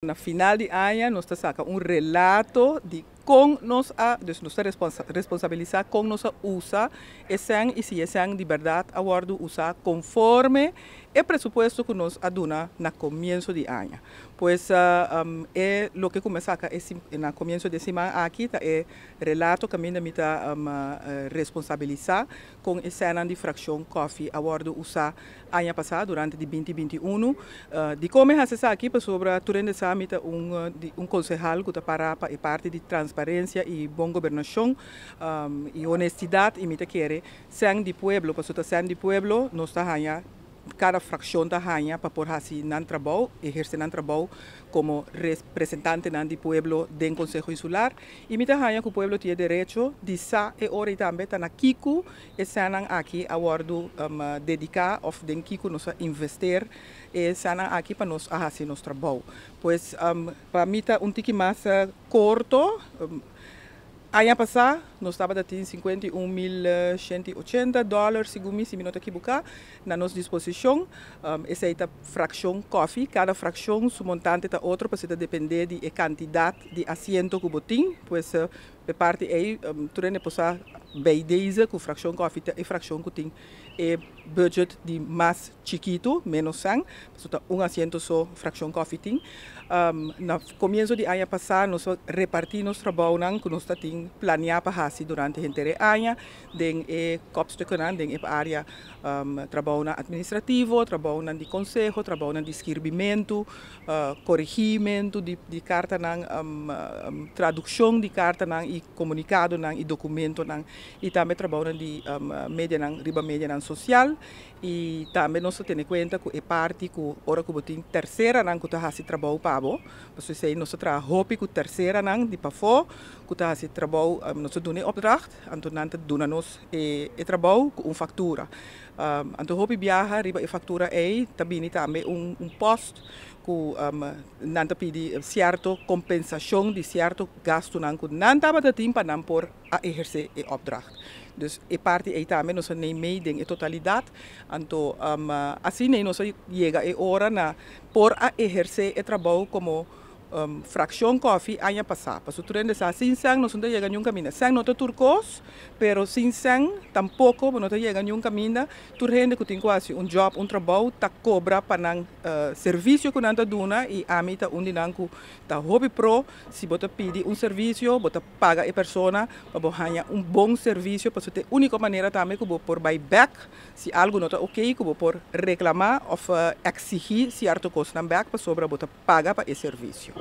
Una finale aia non sta sacca, un relato di com nossa, dus nos responsa responsabilizar com nossa USA e se e se sem de verdade a aguardo usar conforme o presupuesto que nós aduna na começo de ano. Pois uh, ah, um, é eh, o que começa acá, é, na começo de semana aqui tá, é eh, relato que me está um, uh, responsabilizar ah, com a cena de fração coffee a aguardo usar ano passado durante de 2021. Uh, de como é acessar aqui para sobre a turenda mita um, ah, de, um concejal que está para e eh, parte de transporte transparencia y buena gobernación um, y honestidad y me te quiere, sean de pueblo, si pues, sean de pueblo, no está allá cada fração da tajaña para por así nan trabajo, exercer nan trabalho como representante nan di pueblo del Consejo Insular. Y mi tajaña que o pueblo tiene derecho de sa e ora está tan kiku e sanan aquí awardu um, dedicar of de kiku nos investir e sanan aqui para nos hacer nuestro trabajo. Pues um, para mí está un tiki mais uh, eh, corto, um, Ano passado, nós estávamos com 51.180 dólares, segundo se me nota na nossa disposição. Um, essa é a fração coffee. Cada fração, o montante está outro, para depender da de quantidade de assento que você tem. Pois, uh, parte aí, um, tu necessário. bij deze kufraction kofita e fraction kuting e budget di mas chiquito menos sang sota un asiento so fraction kofiting um, na comienzo di año pasado nos repartir nos trabalho nan que nos tating planear pa hasi durante hintere año den e kopstukken nan den e área um, trabalho administrativo trabalho di consejo trabalho di escribimento uh, corrigimento di, di carta nan um, um, tradução di carta nan e comunicado nan e documento nan e também trabalham de um, média riba média na social e também nós temos em conta que é parte que ora que tem terceira não que tá se trabalho pabo porque se nós tra hopi que terceira não de pafo que tá se trabalho um, nós dune opdracht então nanta duna nós e, e trabalho com factura um, então hopi biaha riba e factura é também também um, um posto ku um, nanta pidi eh, certo compensación di cierto gasto nanku nanta bata timpa nan por a exercer e opdracht. Dus e parte e tamen nosa ne meiding e totalidad anto um, assim ne nosa llega e hora na por a exercer e trabalho como um, fraction coffee anya pasa. Paso turende sa ah, sinsang no sunde llega nunca mina. Sang no te turcos, pero Sin Sang tampoco no te llega nunca mina. Turende que tem quase um job, um trabalho, ta cobra para nang uh, eh, serviço que nanta duna e amita undi nanku ta hobby pro, se si pide pedi um serviço, bota paga a persona, para bo hanya um bom serviço, paso te única maneira também que bo por buyback, se si algo está ok, que bo por reclamar ou uh, eh, exigir se si arto costa nang back, paso para bota paga para esse serviço.